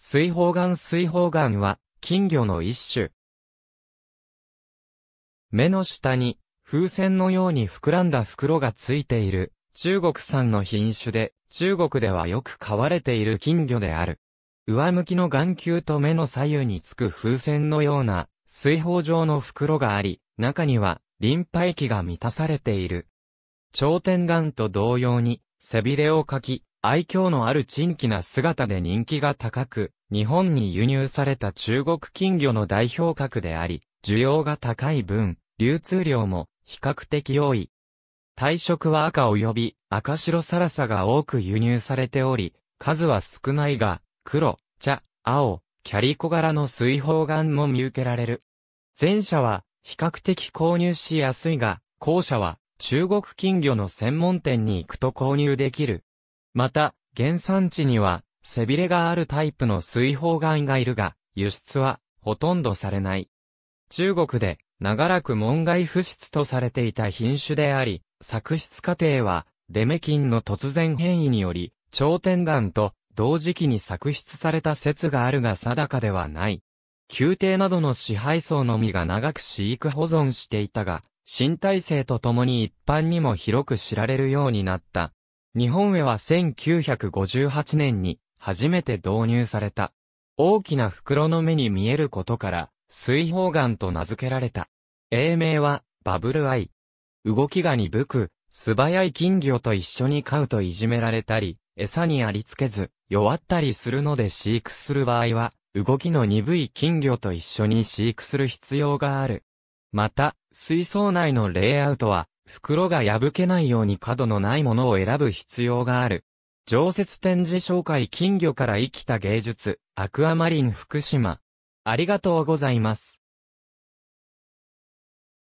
水泡眼水泡眼は、金魚の一種。目の下に、風船のように膨らんだ袋がついている、中国産の品種で、中国ではよく飼われている金魚である。上向きの眼球と目の左右につく風船のような、水泡状の袋があり、中には、リンパ液が満たされている。頂点眼と同様に、背びれをかき、愛嬌のある珍奇な姿で人気が高く、日本に輸入された中国金魚の代表格であり、需要が高い分、流通量も比較的多い。体色は赤及び赤白サラサが多く輸入されており、数は少ないが、黒、茶、青、キャリコ柄の水泡眼も見受けられる。前者は比較的購入しやすいが、後者は中国金魚の専門店に行くと購入できるまた、原産地には、背びれがあるタイプの水泡岩がいるが、輸出は、ほとんどされない。中国で、長らく門外不出とされていた品種であり、作出過程は、デメキンの突然変異により、頂点岩と同時期に作出された説があるが定かではない。宮廷などの支配層のみが長く飼育保存していたが、新体制とともに一般にも広く知られるようになった。日本へは1958年に初めて導入された。大きな袋の目に見えることから、水泡岩と名付けられた。英名は、バブルアイ。動きが鈍く、素早い金魚と一緒に飼うといじめられたり、餌にありつけず、弱ったりするので飼育する場合は、動きの鈍い金魚と一緒に飼育する必要がある。また、水槽内のレイアウトは、袋が破けないように角のないものを選ぶ必要がある。常設展示紹介金魚から生きた芸術、アクアマリン福島。ありがとうございます。